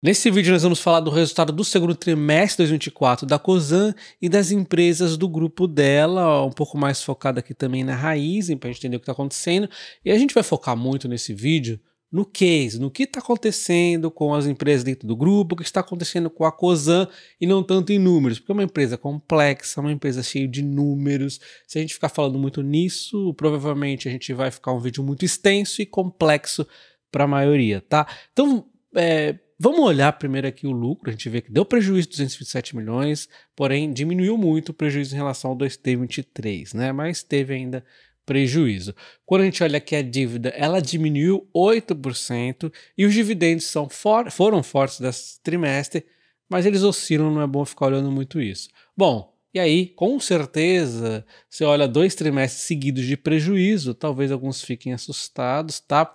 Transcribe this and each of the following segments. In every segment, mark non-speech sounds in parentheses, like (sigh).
Nesse vídeo nós vamos falar do resultado do segundo trimestre de 2024 da Cosan e das empresas do grupo dela, um pouco mais focado aqui também na raiz, para a gente entender o que está acontecendo. E a gente vai focar muito nesse vídeo no case, no que está acontecendo com as empresas dentro do grupo, o que está acontecendo com a COSAN e não tanto em números, porque é uma empresa complexa, é uma empresa cheia de números. Se a gente ficar falando muito nisso, provavelmente a gente vai ficar um vídeo muito extenso e complexo para a maioria, tá? Então, é, Vamos olhar primeiro aqui o lucro. A gente vê que deu prejuízo de 227 milhões, porém diminuiu muito o prejuízo em relação ao 2023, né? Mas teve ainda prejuízo. Quando a gente olha aqui a dívida, ela diminuiu 8% e os dividendos são for foram fortes desse trimestre, mas eles oscilam, não é bom ficar olhando muito isso. Bom, e aí, com certeza, você olha dois trimestres seguidos de prejuízo, talvez alguns fiquem assustados, tá?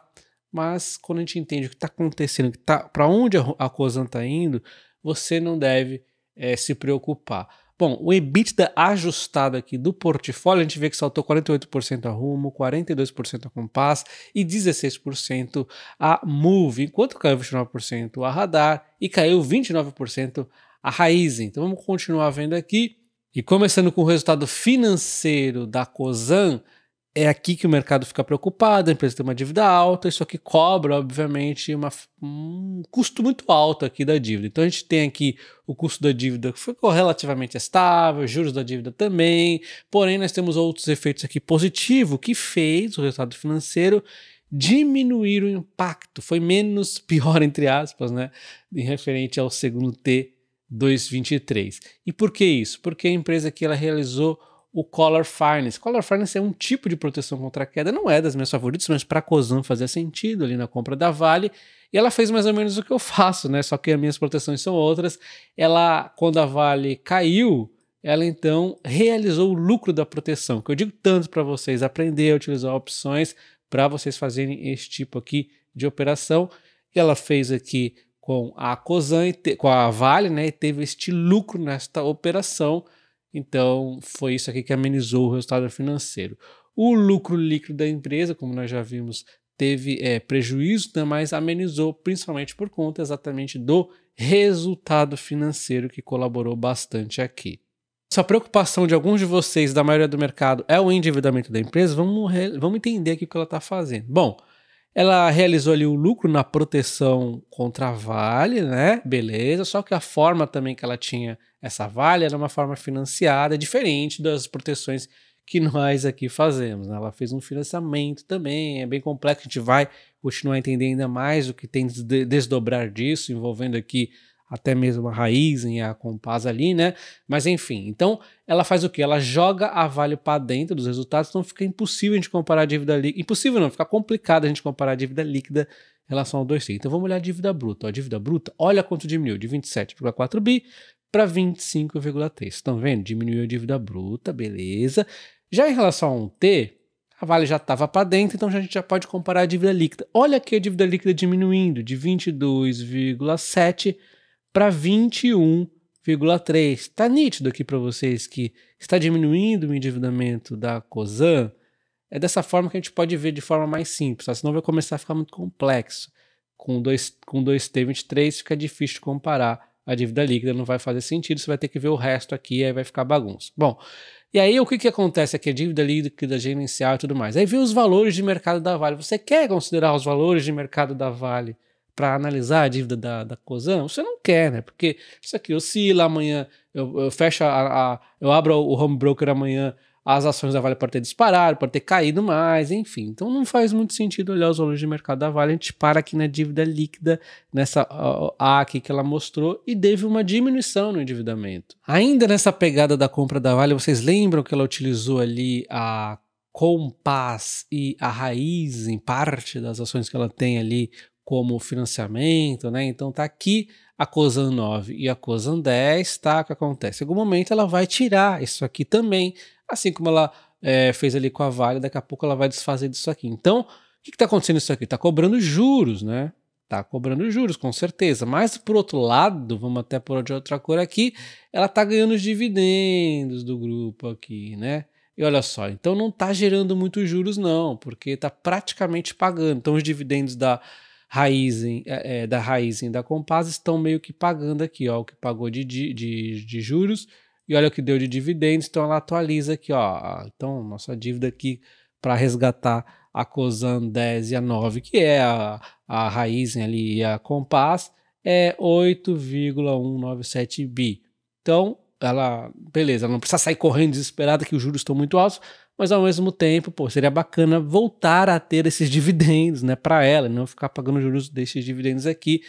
Mas quando a gente entende o que está acontecendo, tá, para onde a coisa está indo, você não deve é, se preocupar. Bom, o EBITDA ajustado aqui do portfólio, a gente vê que saltou 48% a Rumo, 42% a Compass e 16% a Move, enquanto caiu 29% a Radar e caiu 29% a Raizen. Então vamos continuar vendo aqui. E começando com o resultado financeiro da Cosan, é aqui que o mercado fica preocupado, a empresa tem uma dívida alta, isso aqui cobra, obviamente, uma, um custo muito alto aqui da dívida. Então a gente tem aqui o custo da dívida que ficou relativamente estável, juros da dívida também, porém nós temos outros efeitos aqui positivo que fez o resultado financeiro diminuir o impacto, foi menos (laughs) pior, entre aspas, né, em referente ao segundo T 223. E por que isso? Porque a empresa aqui ela realizou o Collar Finance. Collar Finance é um tipo de proteção contra a queda, não é das minhas favoritas, mas para a Cozan fazia sentido ali na compra da Vale. E ela fez mais ou menos o que eu faço, né? Só que as minhas proteções são outras. Ela, quando a Vale caiu, ela então realizou o lucro da proteção, que eu digo tanto para vocês aprender a utilizar opções para vocês fazerem esse tipo aqui de operação. E ela fez aqui com a e com a Vale, né? E teve este lucro nesta operação então, foi isso aqui que amenizou o resultado financeiro. O lucro líquido da empresa, como nós já vimos, teve é, prejuízo, né, mas amenizou principalmente por conta exatamente do resultado financeiro que colaborou bastante aqui. Se a preocupação de alguns de vocês, da maioria do mercado, é o endividamento da empresa, vamos, vamos entender aqui o que ela está fazendo. Bom, ela realizou ali o lucro na proteção contra a Vale, né? Beleza, só que a forma também que ela tinha essa Vale era uma forma financiada, diferente das proteções que nós aqui fazemos. Né? Ela fez um financiamento também, é bem complexo, a gente vai continuar a entender ainda mais o que tem de desdobrar disso, envolvendo aqui até mesmo a raiz e a compás ali, né? Mas enfim, então ela faz o que? Ela joga a Vale para dentro dos resultados, então fica impossível a gente comparar a dívida líquida. Impossível não, fica complicado a gente comparar a dívida líquida em relação ao 2C. Então vamos olhar a dívida bruta. A dívida bruta, olha quanto diminuiu, de 27,4 bi para 25,3. Estão vendo? Diminuiu a dívida bruta, beleza. Já em relação a 1T, a Vale já estava para dentro, então a gente já pode comparar a dívida líquida. Olha aqui a dívida líquida diminuindo de 22,7 para 21,3. Está nítido aqui para vocês que está diminuindo o endividamento da COSAN. É dessa forma que a gente pode ver de forma mais simples, tá? senão vai começar a ficar muito complexo. Com 2T23 com dois T23, fica difícil de comparar a dívida líquida, não vai fazer sentido, você vai ter que ver o resto aqui, aí vai ficar bagunça. Bom, e aí o que, que acontece aqui? A dívida líquida gerencial e tudo mais. Aí vê os valores de mercado da Vale. Você quer considerar os valores de mercado da Vale para analisar a dívida da, da COSAN, você não quer, né? Porque isso aqui oscila, amanhã eu, eu fecho a, a, Eu abro o home broker amanhã, as ações da Vale podem ter disparado, pode ter caído mais, enfim. Então não faz muito sentido olhar os valores de mercado da Vale. A gente para aqui na dívida líquida, nessa A aqui que ela mostrou, e teve uma diminuição no endividamento. Ainda nessa pegada da compra da Vale, vocês lembram que ela utilizou ali a Compass e a Raiz, em parte das ações que ela tem ali como financiamento, né? Então tá aqui a COSAN 9 e a COSAN 10, tá? O que acontece? Em algum momento ela vai tirar isso aqui também, assim como ela é, fez ali com a Vale, daqui a pouco ela vai desfazer disso aqui. Então, o que está acontecendo isso aqui? Está cobrando juros, né? Está cobrando juros, com certeza. Mas, por outro lado, vamos até por de outra cor aqui, ela está ganhando os dividendos do grupo aqui, né? E olha só, então não está gerando muitos juros, não, porque está praticamente pagando. Então, os dividendos da Raizen, é, é, da Raizen da Compass estão meio que pagando aqui, ó, o que pagou de, de, de, de juros e olha o que deu de dividendos, então ela atualiza aqui, ó, então nossa dívida aqui para resgatar a Cosan 10 e a 9, que é a, a Raizen ali e a Compass, é 8,197 bi. Então, ela, beleza, ela não precisa sair correndo desesperada que os juros estão muito altos, mas ao mesmo tempo, pô, seria bacana voltar a ter esses dividendos, né, para ela, não ficar pagando juros desses dividendos aqui.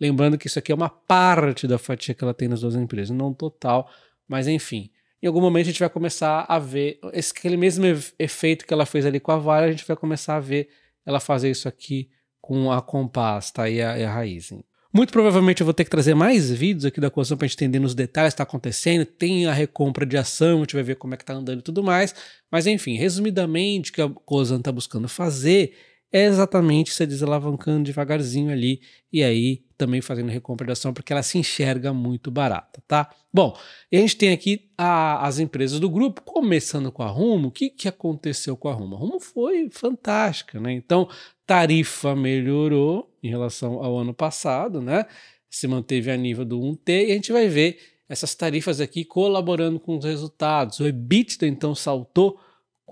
Lembrando que isso aqui é uma parte da fatia que ela tem nas duas empresas, não total, mas enfim. Em algum momento a gente vai começar a ver esse, aquele mesmo efeito que ela fez ali com a Vale, a gente vai começar a ver ela fazer isso aqui com a Compass, tá? E a, e a Raizen. Muito provavelmente eu vou ter que trazer mais vídeos aqui da coação para entender nos detalhes o que está acontecendo. Tem a recompra de ação, a gente vai ver como é que está andando e tudo mais. Mas enfim, resumidamente, o que a coação está buscando fazer é exatamente se desalavancando devagarzinho ali e aí também fazendo recompensação porque ela se enxerga muito barata, tá? Bom, a gente tem aqui a, as empresas do grupo, começando com a Rumo. O que, que aconteceu com a Rumo? A Rumo foi fantástica, né? Então, tarifa melhorou em relação ao ano passado, né? Se manteve a nível do 1T e a gente vai ver essas tarifas aqui colaborando com os resultados. O EBITDA então saltou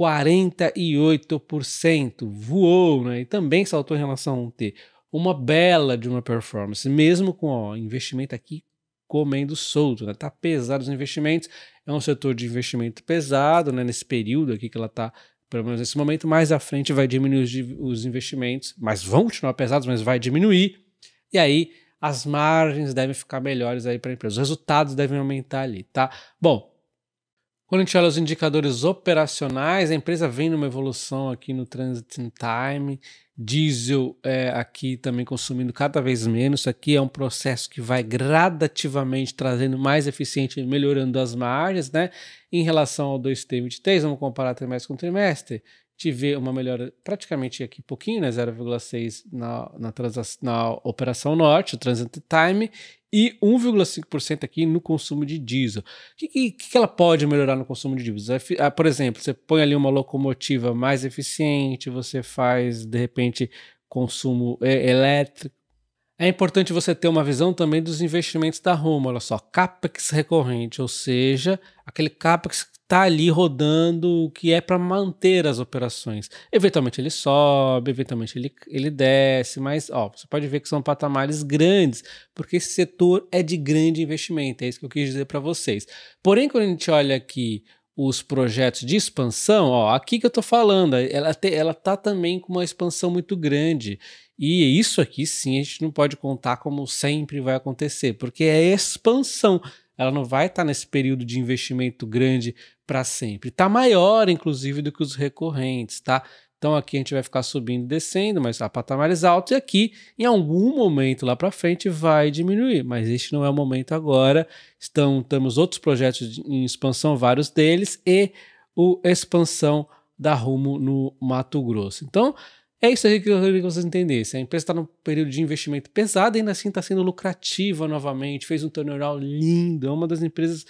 48%. Voou, né? E também saltou em relação a um T. Uma bela de uma performance, mesmo com o investimento aqui comendo solto, né? Tá pesado os investimentos, é um setor de investimento pesado, né? Nesse período aqui que ela tá, pelo menos nesse momento, mais à frente vai diminuir os, os investimentos, mas vão continuar pesados, mas vai diminuir. E aí as margens devem ficar melhores aí para a empresa, os resultados devem aumentar ali, tá? Bom, quando a gente olha os indicadores operacionais, a empresa vem numa evolução aqui no Transit Time, diesel é, aqui também consumindo cada vez menos. Isso aqui é um processo que vai gradativamente trazendo mais eficiente, melhorando as margens, né? Em relação ao 2T23, vamos comparar trimestre com trimestre. Tive uma melhora praticamente aqui pouquinho, né? 0,6 na, na, na operação norte, o transit time, e 1,5% aqui no consumo de diesel. O que, que, que, ela pode melhorar no consumo de diesel? É ah, por exemplo, você põe ali uma locomotiva mais eficiente, você faz, de repente, consumo é, elétrico. É importante você ter uma visão também dos investimentos da Roma, Olha só, CAPEX recorrente, ou seja, aquele CAPEX tá ali rodando o que é para manter as operações. Eventualmente ele sobe, eventualmente ele, ele desce, mas ó, você pode ver que são patamares grandes, porque esse setor é de grande investimento, é isso que eu quis dizer para vocês. Porém, quando a gente olha aqui os projetos de expansão, ó, aqui que eu tô falando, ela, te, ela tá também com uma expansão muito grande. E isso aqui sim a gente não pode contar como sempre vai acontecer, porque é expansão ela não vai estar tá nesse período de investimento grande para sempre. Está maior, inclusive, do que os recorrentes, tá? Então aqui a gente vai ficar subindo e descendo, mas a tá patamares altos, e aqui em algum momento lá para frente vai diminuir, mas este não é o momento agora. Estão, temos outros projetos em expansão, vários deles, e o expansão da Rumo no Mato Grosso. Então é isso aí que eu queria que vocês entendessem. A empresa está num período de investimento pesado, ainda assim está sendo lucrativa novamente, fez um turnaround lindo, é uma das empresas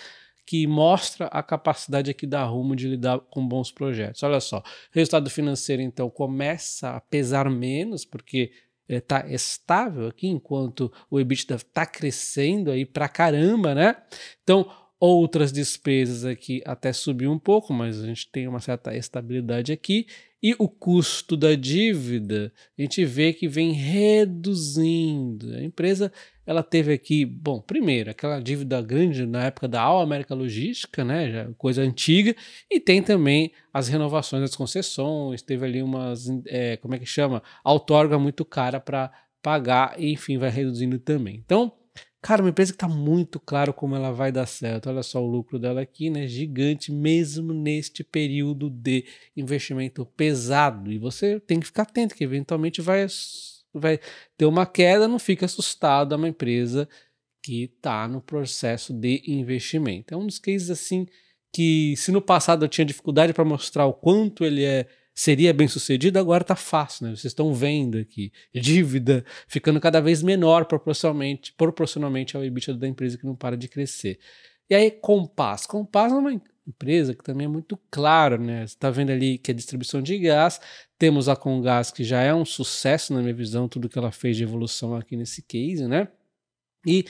que mostra a capacidade aqui da Rumo de lidar com bons projetos. Olha só, resultado financeiro então começa a pesar menos, porque está eh, estável aqui, enquanto o EBITDA está crescendo aí pra caramba, né? Então, outras despesas aqui até subiu um pouco, mas a gente tem uma certa estabilidade aqui. E o custo da dívida, a gente vê que vem reduzindo. A empresa, ela teve aqui, bom, primeiro, aquela dívida grande na época da All América Logística, né, já coisa antiga, e tem também as renovações das concessões, teve ali umas, é, como é que chama? Outorga muito cara para pagar, e, enfim, vai reduzindo também. Então, Cara, uma empresa que está muito claro como ela vai dar certo. Olha só o lucro dela aqui, né? Gigante, mesmo neste período de investimento pesado. E você tem que ficar atento, que eventualmente vai, vai ter uma queda, não fica assustado. a é uma empresa que está no processo de investimento. É um dos cases assim que, se no passado eu tinha dificuldade para mostrar o quanto ele é seria bem sucedido, agora está fácil, né? Vocês estão vendo aqui. Dívida ficando cada vez menor proporcionalmente, proporcionalmente ao EBITDA da empresa que não para de crescer. E aí, Compass. Compass é uma empresa que também é muito clara, né? Você está vendo ali que é distribuição de gás, temos a Congás, que já é um sucesso, na minha visão, tudo que ela fez de evolução aqui nesse case, né? E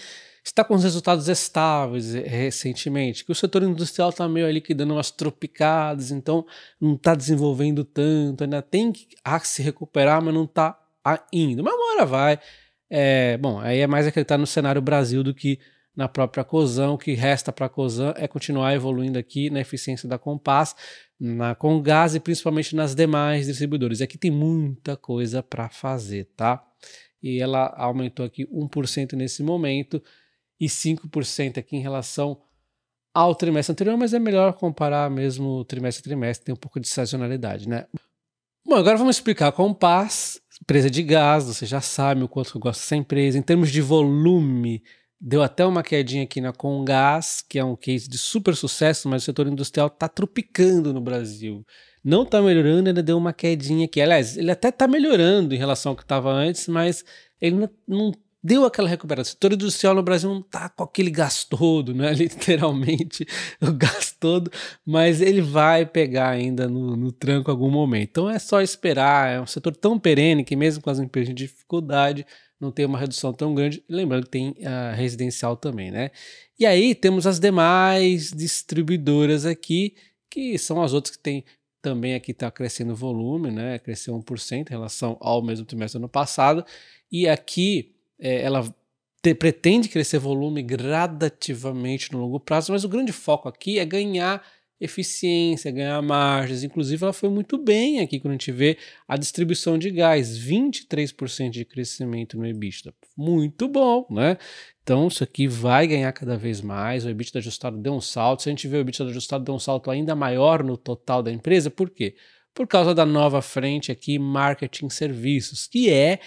está com os resultados estáveis recentemente, que o setor industrial está meio ali que dando umas tropicadas, então não está desenvolvendo tanto, ainda tem que se recuperar, mas não está ainda. Mas uma hora vai. É, bom, aí é mais acreditar no cenário Brasil do que na própria COSAN. O que resta para a COSAN é continuar evoluindo aqui na eficiência da Compass, na Congás e principalmente nas demais distribuidores. Aqui tem muita coisa para fazer, tá? e ela aumentou aqui 1% nesse momento e 5% aqui em relação ao trimestre anterior, mas é melhor comparar mesmo trimestre a trimestre, tem um pouco de sazonalidade, né? Bom, agora vamos explicar com Compass, empresa de gás, você já sabe o quanto eu gosto dessa empresa. Em termos de volume Deu até uma quedinha aqui na Congás, que é um case de super sucesso, mas o setor industrial está tropicando no Brasil. Não está melhorando, ainda deu uma quedinha aqui. Aliás, ele até está melhorando em relação ao que estava antes, mas ele não deu aquela recuperação. O setor industrial no Brasil não está com aquele gás todo, não é (laughs) literalmente o gás todo, mas ele vai pegar ainda no, no tranco algum momento. Então é só esperar. É um setor tão perene que, mesmo com as empresas de dificuldade, não tem uma redução tão grande. Lembrando que tem a residencial também, né? E aí temos as demais distribuidoras aqui, que são as outras que tem também aqui está crescendo o volume, né? Cresceu 1% em relação ao mesmo trimestre do ano passado. E aqui é, ela te, pretende crescer volume gradativamente no longo prazo, mas o grande foco aqui é ganhar eficiência, ganhar margens. Inclusive, ela foi muito bem aqui quando a gente vê a distribuição de gás, 23% de crescimento no EBITDA. Muito bom, né? Então, isso aqui vai ganhar cada vez mais. O EBITDA ajustado deu um salto. Se a gente vê o EBITDA ajustado deu um salto ainda maior no total da empresa, por quê? Por causa da nova frente aqui, marketing serviços, que é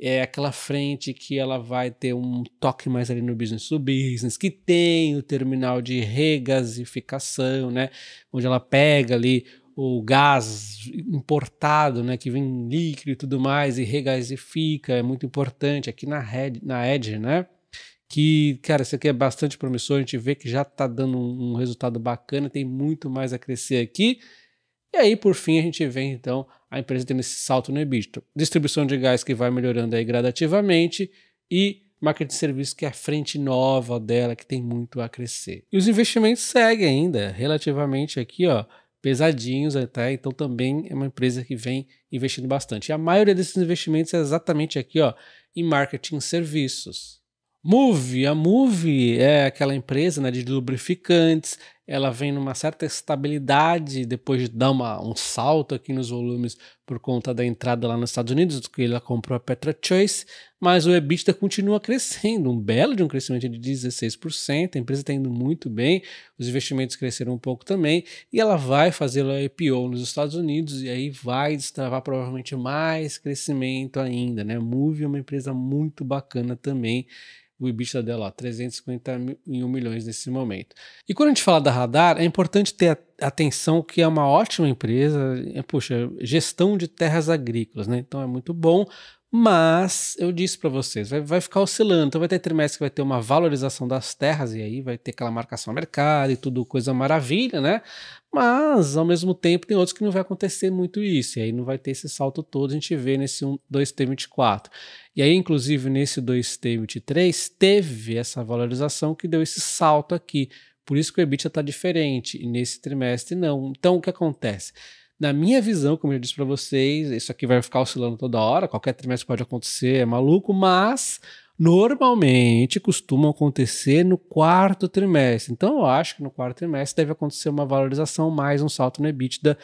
é aquela frente que ela vai ter um toque mais ali no business to business, que tem o terminal de regasificação, né, onde ela pega ali o gás importado, né, que vem líquido e tudo mais e regasifica, é muito importante aqui na Red, na Edge, né? Que, cara, isso aqui é bastante promissor, a gente vê que já tá dando um, um resultado bacana, tem muito mais a crescer aqui. E aí, por fim, a gente vê então a empresa tendo esse salto no EBITDA. Distribuição de gás que vai melhorando aí gradativamente e marketing de serviço que é a frente nova dela, que tem muito a crescer. E os investimentos seguem ainda, relativamente aqui, ó, pesadinhos até, então também é uma empresa que vem investindo bastante. E a maioria desses investimentos é exatamente aqui, ó, em marketing serviços. Move, a Move é aquela empresa né, de lubrificantes, ela vem numa certa estabilidade depois de dar uma, um salto aqui nos volumes por conta da entrada lá nos Estados Unidos, que ela comprou a Petra Choice, mas o EBITDA continua crescendo, um belo de um crescimento de 16%, a empresa está indo muito bem, os investimentos cresceram um pouco também, e ela vai fazer o IPO nos Estados Unidos, e aí vai destravar provavelmente mais crescimento ainda, né? Move é uma empresa muito bacana também, o EBITDA dela, ó, 351 milhões nesse momento. E quando a gente fala da radar, é importante ter atenção que é uma ótima empresa, é, puxa, gestão de terras agrícolas, né? Então é muito bom, mas eu disse para vocês, vai, vai, ficar oscilando. Então vai ter trimestre que vai ter uma valorização das terras e aí vai ter aquela marcação a mercado e tudo coisa maravilha, né? Mas ao mesmo tempo tem outros que não vai acontecer muito isso e aí não vai ter esse salto todo a gente vê nesse 2T24. E aí inclusive nesse 2T23 teve essa valorização que deu esse salto aqui. Por isso que o EBITDA está diferente, e nesse trimestre não. Então, o que acontece? Na minha visão, como eu disse para vocês, isso aqui vai ficar oscilando toda hora, qualquer trimestre pode acontecer, é maluco, mas normalmente costuma acontecer no quarto trimestre. Então, eu acho que no quarto trimestre deve acontecer uma valorização mais um salto no EBITDA.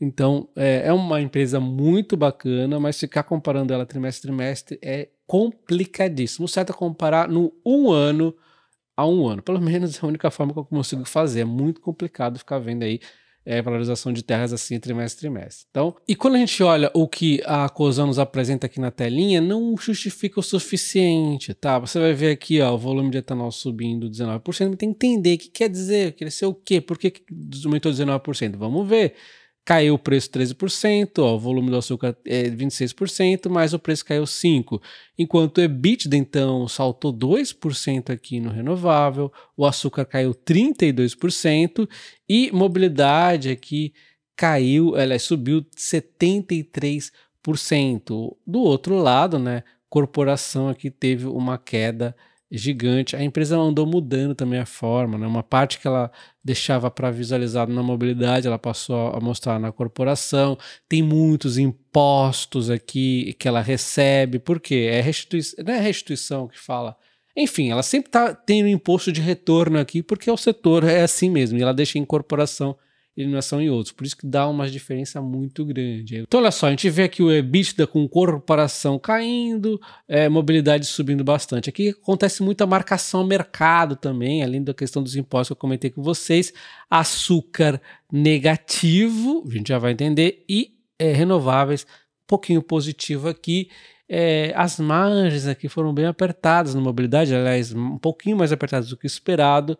Então, é, é uma empresa muito bacana, mas ficar comparando ela trimestre trimestre é complicadíssimo. O certo é comparar no um ano há um ano. Pelo (laughs) menos é a única forma que eu consigo fazer. É muito complicado ficar vendo aí é, valorização de terras assim trimestre trimestre. Então, e quando a gente olha o que a COSAN nos apresenta aqui na telinha, não justifica o suficiente, tá? Você vai ver aqui ó, o volume de etanol subindo 19%, mas tem que entender o que quer dizer, crescer o quê, por que aumentou 19%? Vamos ver caiu o preço 13%, ó, o volume do açúcar é 26%, mas o preço caiu 5%. Enquanto o EBITDA, então, saltou 2% aqui no renovável, o açúcar caiu 32% e mobilidade aqui caiu, ela subiu 73%. Do outro lado, né, corporação aqui teve uma queda gigante. A empresa andou mudando também a forma, né? Uma parte que ela deixava para visualizado na mobilidade, ela passou a mostrar na corporação. Tem muitos impostos aqui que ela recebe. Por quê? É restituição, não é restituição que fala. Enfim, ela sempre tá tendo imposto de retorno aqui porque o setor é assim mesmo, e ela deixa a incorporação eliminação em outros. Por isso que dá uma diferença muito grande. Então, olha só, a gente vê aqui o EBITDA com corporação caindo, é, mobilidade subindo bastante. Aqui acontece muita marcação ao mercado também, além da questão dos impostos que eu comentei com vocês. Açúcar negativo, a gente já vai entender, e é, renováveis, um pouquinho positivo aqui. É, as margens aqui foram bem apertadas na mobilidade, aliás, um pouquinho mais apertadas do que esperado.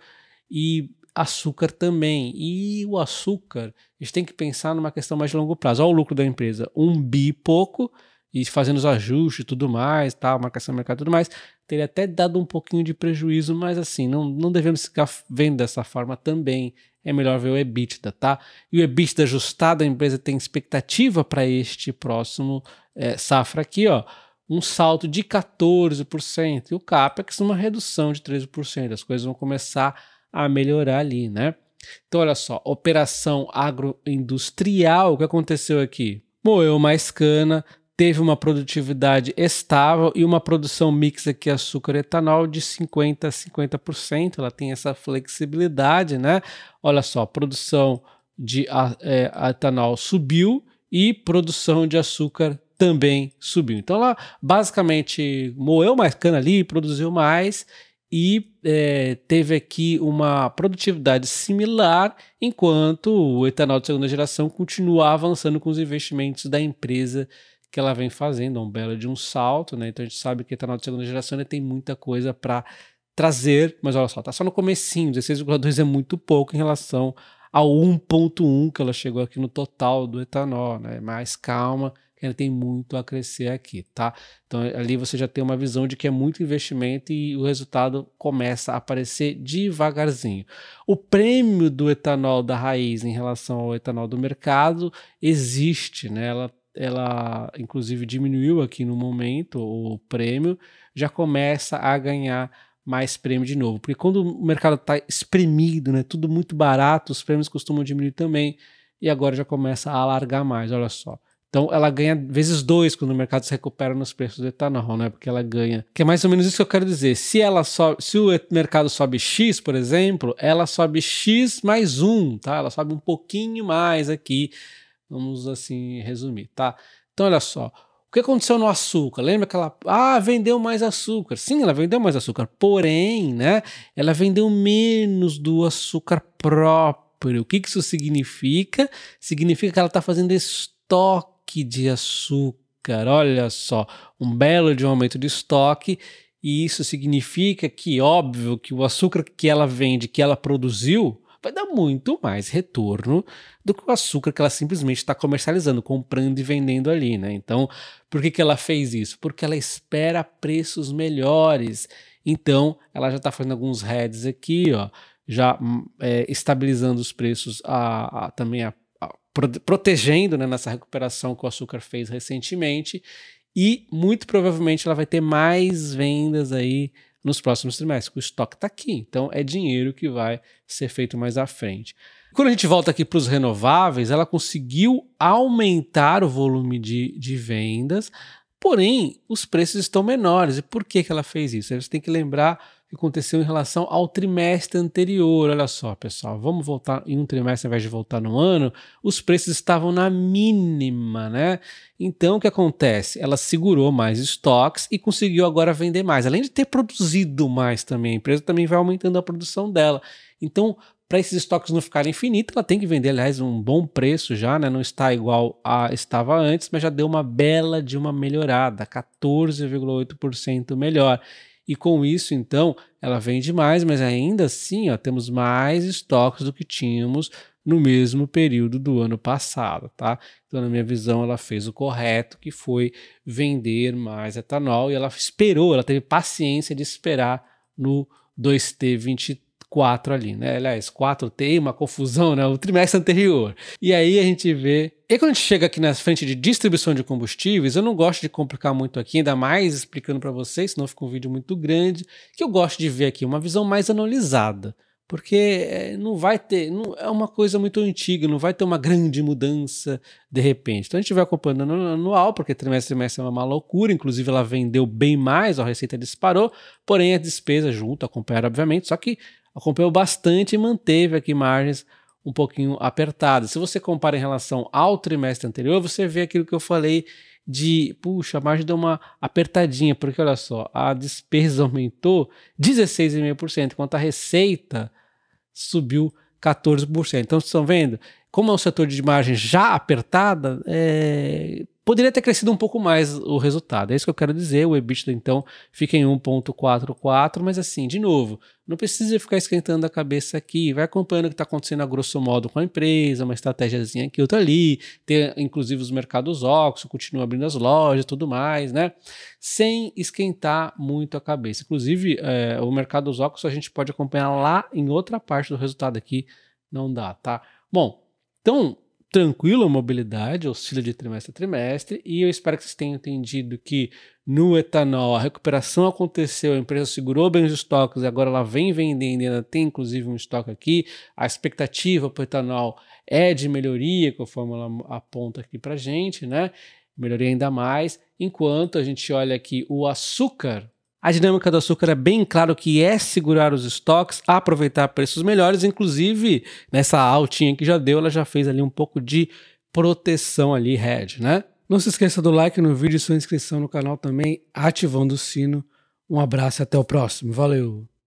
E açúcar também. E o açúcar, a gente tem que pensar numa questão mais de longo prazo. Olha o lucro da empresa, um bi pouco, e fazendo os ajustes e tudo mais, tal, marcação do mercado e tudo mais, teria até dado um pouquinho de prejuízo, mas assim, não, não devemos ficar vendo dessa forma também. É melhor ver o EBITDA, tá? E o EBITDA ajustado, a empresa tem expectativa para este próximo é, safra aqui, ó um salto de 14% e o CAPEX uma redução de 13%. As coisas vão começar a melhorar ali, né? Então, olha só, operação agroindustrial, o que aconteceu aqui? Moeu mais cana, teve uma produtividade estável e uma produção mix aqui açúcar e etanol de 50 a 50%. Ela tem essa flexibilidade, né? Olha só, produção de é, etanol subiu e produção de açúcar também subiu. Então ela basicamente moeu mais cana ali, produziu mais e é, teve aqui uma produtividade similar, enquanto o etanol de segunda geração continua avançando com os investimentos da empresa que ela vem fazendo, é um belo de um salto, né? Então a gente sabe que o etanol de segunda geração né, tem muita coisa para trazer, mas olha só, tá só no comecinho, 16,2 é muito pouco em relação ao 1.1 que ela chegou aqui no total do etanol, né? Mais calma, ainda é, tem muito a crescer aqui, tá? Então ali você já tem uma visão de que é muito investimento e o resultado começa a aparecer devagarzinho. O prêmio do etanol da raiz em relação ao etanol do mercado existe, né? Ela ela inclusive diminuiu aqui no momento o prêmio, já começa a ganhar mais prêmio de novo. Porque quando o mercado está espremido, né, tudo muito barato, os prêmios costumam diminuir também. E agora já começa a alargar mais, olha só. Então ela ganha vezes dois quando o mercado se recupera nos preços do etanol, né? Porque ela ganha. Que é mais ou menos isso que eu quero dizer. Se ela sobe, se o mercado sobe X, por exemplo, ela sobe X mais um, tá? Ela sobe um pouquinho mais aqui. Vamos assim resumir, tá? Então olha só. O que aconteceu no açúcar? Lembra que ela ah, vendeu mais açúcar? Sim, ela vendeu mais açúcar, porém, né? Ela vendeu menos do açúcar próprio. O que, que isso significa? Significa que ela está fazendo estoque estoque de açúcar. Olha só, um belo de um aumento de estoque e isso significa que, óbvio, que o açúcar que ela vende, que ela produziu, vai dar muito mais retorno do que o açúcar que ela simplesmente está comercializando, comprando e vendendo ali, né? Então, por que, que ela fez isso? Porque ela espera preços melhores. Então, ela já está fazendo alguns heads aqui, ó, já hum, é, estabilizando os preços a, a também a protegendo né, nessa recuperação que o açúcar fez recentemente. E muito provavelmente ela vai ter mais vendas aí nos próximos trimestres. O estoque está aqui, então é dinheiro que vai ser feito mais à frente. Quando a gente volta aqui para os renováveis, ela conseguiu aumentar o volume de, de vendas, porém os preços estão menores. E por que, que ela fez isso? Você tem que lembrar que aconteceu em relação ao trimestre anterior. Olha só, pessoal, vamos voltar em um trimestre ao invés de voltar no ano, os preços estavam na mínima, né? Então o que acontece? Ela segurou mais estoques e conseguiu agora vender mais. Além de ter produzido mais também, a empresa também vai aumentando a produção dela. Então, para esses estoques não ficarem infinitos, ela tem que vender, aliás, um bom preço já, né? Não está igual a estava antes, mas já deu uma bela de uma melhorada, 14,8% melhor. E com isso, então, ela vende mais, mas ainda assim ó, temos mais estoques do que tínhamos no mesmo período do ano passado, tá? Então, na minha visão, ela fez o correto, que foi vender mais etanol, e ela esperou, ela teve paciência de esperar no 2T23. 4 ali, né? Aliás, 4 tem uma confusão, né? O trimestre anterior. E aí a gente vê. E quando a gente chega aqui na frente de distribuição de combustíveis, eu não gosto de complicar muito aqui, ainda mais explicando para vocês, senão fica um vídeo muito grande, que eu gosto de ver aqui uma visão mais analisada porque é, não vai ter, não, é uma coisa muito antiga, não vai ter uma grande mudança de repente. Então a gente vai acompanhando anual, porque trimestre a trimestre é uma loucura, inclusive ela vendeu bem mais, a receita disparou, porém a despesa junto, acompanharam, obviamente, só que acompanhou bastante e manteve aqui margens um pouquinho apertadas. Se você compara em relação ao trimestre anterior, você vê aquilo que eu falei de, puxa, a margem deu uma apertadinha, porque olha só, a despesa (laughs) aumentou 16,5%, enquanto a receita subiu 14%. Então, vocês estão vendo? Como é um setor de margem já apertada, é, Poderia ter crescido um pouco mais o resultado, é isso que eu quero dizer. O EBITDA, então, fica em 1,44, mas assim, de novo, não precisa ficar esquentando a cabeça aqui. Vai acompanhando o que está acontecendo a grosso modo com a empresa, uma estratégiazinha aqui, outra ali. Ter, inclusive, os mercados óxidos, continua abrindo as lojas tudo mais, né? Sem esquentar muito a cabeça. Inclusive, é, o mercado óculos a gente pode acompanhar lá em outra parte do resultado aqui. Não dá, tá? Bom, então, tranquilo a mobilidade, oscila de trimestre a trimestre, e eu espero que vocês tenham entendido que no etanol a recuperação aconteceu, a empresa segurou bem os estoques, agora ela vem vendendo, ainda tem inclusive um estoque aqui, a expectativa para o etanol é de melhoria, conforme ela aponta aqui para gente, né? Melhoria ainda mais, enquanto a gente olha aqui o açúcar, a dinâmica do açúcar é bem claro que é segurar os estoques, aproveitar preços melhores, inclusive nessa altinha que já deu, ela já fez ali um pouco de proteção ali, head, né? Não se esqueça do like no vídeo e sua inscrição no canal também, ativando o sino. Um abraço e até o próximo. Valeu!